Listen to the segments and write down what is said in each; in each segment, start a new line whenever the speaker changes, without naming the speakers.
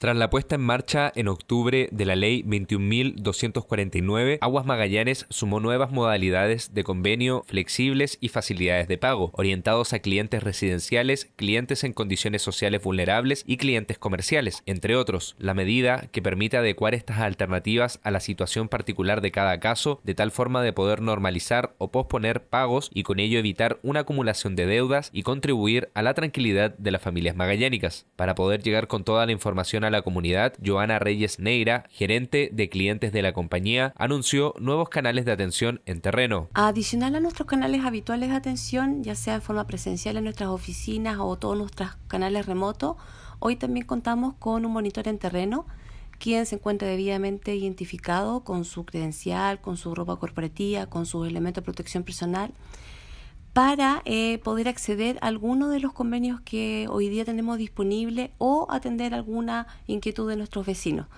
Tras la puesta en marcha en octubre de la Ley 21.249, Aguas Magallanes sumó nuevas modalidades de convenio flexibles y facilidades de pago, orientados a clientes residenciales, clientes en condiciones sociales vulnerables y clientes comerciales, entre otros. La medida que permite adecuar estas alternativas a la situación particular de cada caso, de tal forma de poder normalizar o posponer pagos y con ello evitar una acumulación de deudas y contribuir a la tranquilidad de las familias magallánicas. Para poder llegar con toda la información a la comunidad, Joana Reyes Neira, gerente de clientes de la compañía, anunció nuevos canales de atención en terreno.
Adicional a nuestros canales habituales de atención, ya sea en forma presencial en nuestras oficinas o todos nuestros canales remotos, hoy también contamos con un monitor en terreno quien se encuentra debidamente identificado con su credencial, con su ropa corporativa, con sus elementos de protección personal para eh, poder acceder a alguno de los convenios que hoy día tenemos disponible o atender alguna inquietud de nuestros vecinos.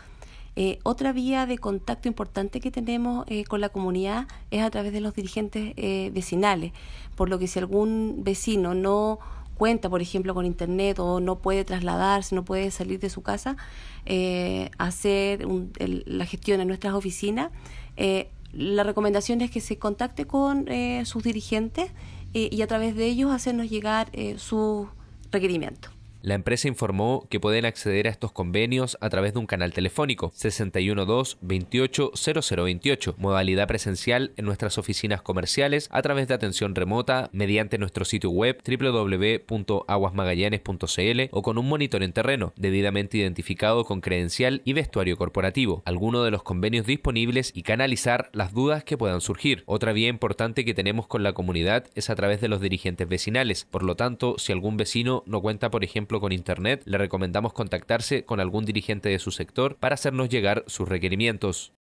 Eh, otra vía de contacto importante que tenemos eh, con la comunidad es a través de los dirigentes vecinales, por lo que si algún vecino no cuenta, por ejemplo, con internet o no puede trasladarse, no puede salir de su casa, hacer la gestión en nuestras oficinas, la recomendación es que se contacte con sus dirigentes eh, y a través de ellos hacernos llegar eh, sus requerimientos.
La empresa informó que pueden acceder a estos convenios a través de un canal telefónico 612-280028, modalidad presencial en nuestras oficinas comerciales a través de atención remota mediante nuestro sitio web www.aguasmagallanes.cl o con un monitor en terreno debidamente identificado con credencial y vestuario corporativo, alguno de los convenios disponibles y canalizar las dudas que puedan surgir. Otra vía importante que tenemos con la comunidad es a través de los dirigentes vecinales, por lo tanto, si algún vecino no cuenta, por ejemplo, con Internet, le recomendamos contactarse con algún dirigente de su sector para hacernos llegar sus requerimientos.